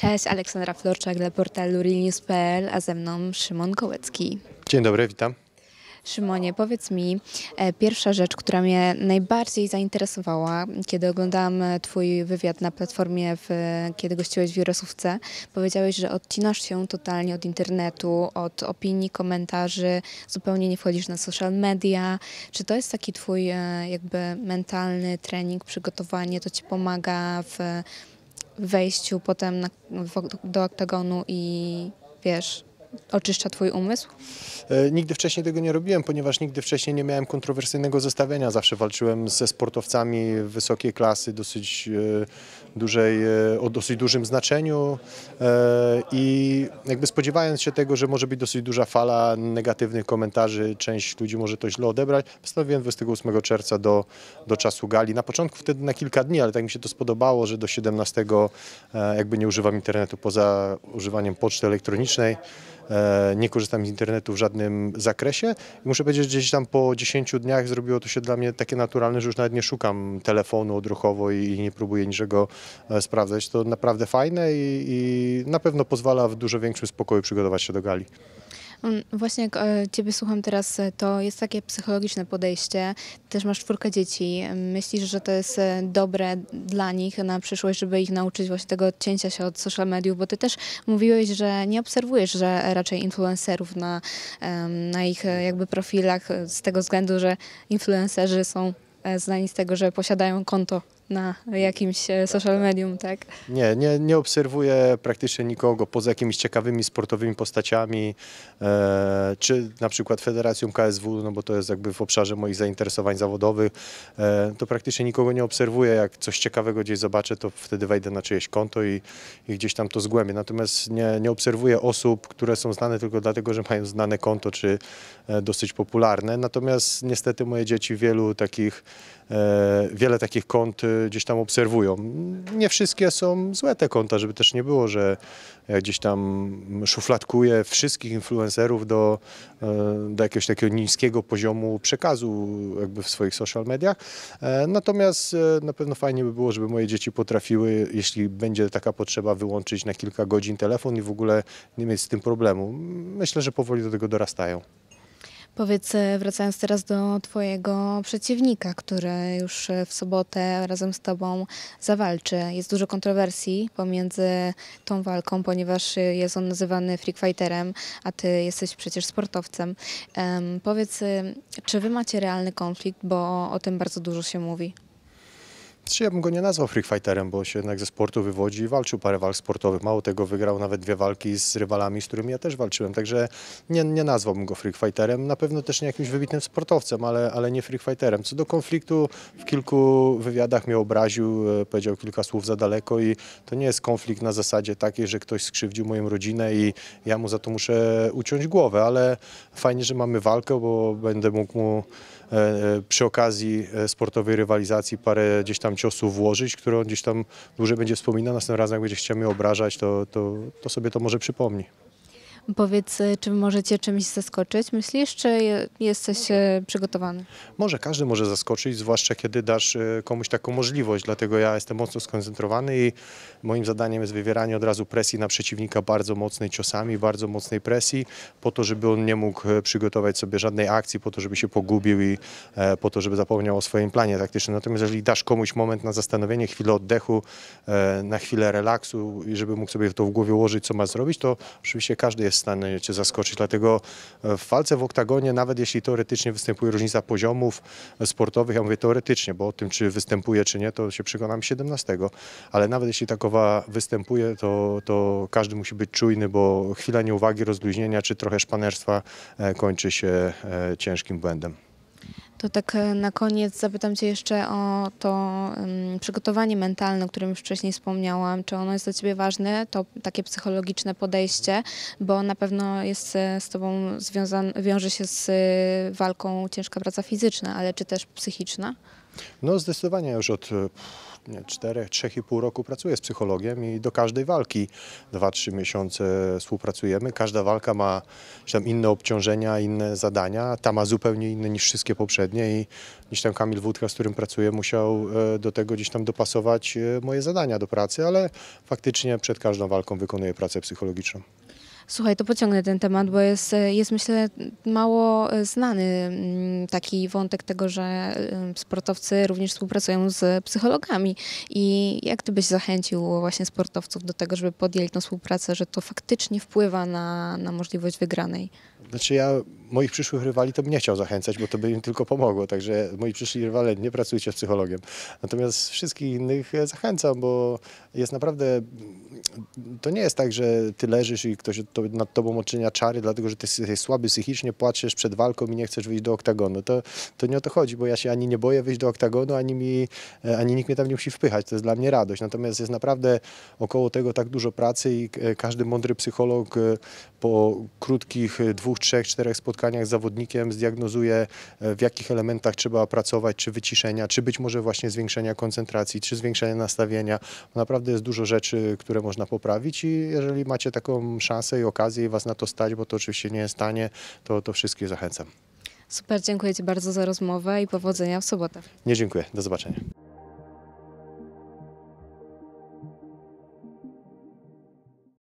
Cześć, Aleksandra Florczak dla portalu realnews.pl, a ze mną Szymon Kołecki. Dzień dobry, witam. Szymonie, powiedz mi, e, pierwsza rzecz, która mnie najbardziej zainteresowała, kiedy oglądałam e, Twój wywiad na platformie, w, kiedy gościłeś w Jurosówce, powiedziałeś, że odcinasz się totalnie od internetu, od opinii, komentarzy, zupełnie nie wchodzisz na social media. Czy to jest taki Twój e, jakby mentalny trening, przygotowanie, to Ci pomaga w wejściu potem na, do oktagonu i wiesz, oczyszcza Twój umysł? E, nigdy wcześniej tego nie robiłem, ponieważ nigdy wcześniej nie miałem kontrowersyjnego zestawienia. Zawsze walczyłem ze sportowcami wysokiej klasy, dosyć e, dużej, e, o dosyć dużym znaczeniu i jakby spodziewając się tego, że może być dosyć duża fala negatywnych komentarzy, część ludzi może to źle odebrać, postanowiłem 28 czerwca do, do czasu gali. Na początku wtedy na kilka dni, ale tak mi się to spodobało, że do 17 jakby nie używam internetu poza używaniem poczty elektronicznej. E, nie korzystam z internetu w żadnym zakresie. I muszę powiedzieć, że gdzieś tam po 10 dniach zrobiło to się dla mnie takie naturalne, że już nawet nie szukam telefonu odruchowo i nie próbuję niczego e, sprawdzać. To naprawdę fajne i, i na pewno pozwala w dużo większym spokoju przygotować się do gali. Mm, właśnie jak e, Ciebie słucham teraz, e, to jest takie psychologiczne podejście. Też masz czwórkę dzieci. Myślisz, że to jest e, dobre dla nich na przyszłość, żeby ich nauczyć właśnie tego odcięcia się od social mediów? Bo Ty też mówiłeś, że nie obserwujesz, że raczej influencerów na, na ich jakby profilach z tego względu, że influencerzy są znani z tego, że posiadają konto na jakimś e, social medium, tak? Nie, nie, nie obserwuję praktycznie nikogo poza jakimiś ciekawymi sportowymi postaciami, e, czy na przykład Federacją KSW, no bo to jest jakby w obszarze moich zainteresowań zawodowych, e, to praktycznie nikogo nie obserwuję. Jak coś ciekawego gdzieś zobaczę, to wtedy wejdę na czyjeś konto i, i gdzieś tam to zgłębię. Natomiast nie, nie obserwuję osób, które są znane tylko dlatego, że mają znane konto, czy e, dosyć popularne. Natomiast niestety moje dzieci wielu takich E, wiele takich kont y, gdzieś tam obserwują. Nie wszystkie są złe te konta, żeby też nie było, że ja e, gdzieś tam szufladkuję wszystkich influencerów do, e, do jakiegoś takiego niskiego poziomu przekazu jakby w swoich social mediach. Natomiast na pewno fajnie by było, żeby moje dzieci potrafiły, jeśli będzie taka potrzeba, wyłączyć na kilka godzin telefon i w ogóle nie mieć z tym problemu. Myślę, że powoli do tego dorastają. Powiedz, e, wracając teraz do Twojego przeciwnika, który już e, w sobotę razem z Tobą zawalczy. Jest dużo kontrowersji pomiędzy tą walką, ponieważ jest on nazywany freakfighterem, a Ty jesteś przecież sportowcem. Um, powiedz, e, czy Wy macie realny konflikt, bo o tym bardzo dużo się mówi? Znaczy ja bym go nie nazwał freakfighterem, bo się jednak ze sportu wywodzi i walczył parę walk sportowych. Mało tego, wygrał nawet dwie walki z rywalami, z którymi ja też walczyłem. Także nie, nie nazwałbym go freakfighterem. Na pewno też nie jakimś wybitnym sportowcem, ale, ale nie freakfighterem. Co do konfliktu, w kilku wywiadach mnie obraził, e, powiedział kilka słów za daleko i to nie jest konflikt na zasadzie takiej, że ktoś skrzywdził moją rodzinę i ja mu za to muszę uciąć głowę, ale fajnie, że mamy walkę, bo będę mógł mu e, e, przy okazji sportowej rywalizacji parę gdzieś tam ciosu włożyć, które on gdzieś tam dłużej będzie wspominał. Następnym razem, jak będzie chciał mnie obrażać, to, to, to sobie to może przypomni. Powiedz, y, czy możecie czymś zaskoczyć? Myślisz, czy jesteś przygotowany? Może każdy może zaskoczyć, zwłaszcza kiedy dasz y, komuś taką możliwość. Dlatego ja jestem mocno skoncentrowany i moim zadaniem jest wywieranie od razu presji na przeciwnika bardzo mocnej ciosami, bardzo mocnej presji, po to, żeby on nie mógł y, przygotować sobie żadnej akcji, po to, żeby się pogubił i e, po to, żeby zapomniał o swoim planie taktycznym. Natomiast jeżeli dasz komuś moment na zastanowienie, chwilę oddechu, e, na chwilę relaksu i żeby mógł sobie to w głowie ułożyć, co ma zrobić, to oczywiście każdy jest jest w stanie cię zaskoczyć. Dlatego e, w walce w oktagonie, nawet jeśli teoretycznie występuje różnica poziomów sportowych, ja mówię teoretycznie, bo o tym, czy występuje, czy nie, to się przekonam 17, ale nawet jeśli takowa występuje, to, to każdy musi być czujny, bo chwila nieuwagi, rozluźnienia, czy trochę szpanerstwa e, kończy się e, ciężkim błędem. To tak e, na koniec zapytam Cię jeszcze o to przygotowanie mentalne, o którym już wcześniej wspomniałam. Czy ono jest dla Ciebie ważne, to takie psychologiczne podejście, bo na pewno jest e, z Tobą związane, wiąże się z e, walką ciężka praca fizyczna, ale czy też psychiczna? No zdecydowanie już od e, trzech i pół roku pracuję z psychologiem i do każdej walki 2-3 miesiące współpracujemy. Każda walka ma tam inne obciążenia, inne zadania. Ta ma zupełnie inne niż wszystkie poprzednie i gdzieś tam Kamil Wódka, z którym pracuję, musiał e, do tego gdzieś tam dopasować e, moje zadania do pracy, ale faktycznie przed każdą walką wykonuję pracę psychologiczną. Słuchaj, to pociągnę ten temat, bo jest, jest myślę mało znany mm, taki wątek tego, że mm, sportowcy również współpracują z psychologami. I jak ty byś zachęcił właśnie sportowców do tego, żeby podjęli tą współpracę, że to faktycznie wpływa na, na możliwość wygranej? Znaczy ja moich przyszłych rywali to bym nie chciał zachęcać, bo to by im tylko pomogło. Także moi przyszli rywale, nie pracujcie z psychologiem. Natomiast wszystkich innych e, zachęcam, bo jest naprawdę to nie jest tak, że ty leżysz i ktoś nad tobą odczynia czary, dlatego że ty jesteś słaby psychicznie, płaczesz przed walką i nie chcesz wyjść do oktagonu. To, to nie o to chodzi, bo ja się ani nie boję wyjść do oktagonu, ani, mi, e, ani nikt mnie tam nie musi wpychać. To jest dla mnie radość. Natomiast jest naprawdę około tego tak dużo pracy i e, każdy mądry psycholog e, po krótkich dwóch, trzech, czterech spotkaniach z zawodnikiem zdiagnozuje, w jakich elementach trzeba pracować, czy wyciszenia, czy być może właśnie zwiększenia koncentracji, czy zwiększenia nastawienia. Naprawdę jest dużo rzeczy, które można można poprawić i jeżeli macie taką szansę i okazję i was na to stać, bo to oczywiście nie jest tanie, to, to wszystkich zachęcam. Super, dziękuję Ci bardzo za rozmowę i powodzenia w sobotę. Nie dziękuję, do zobaczenia.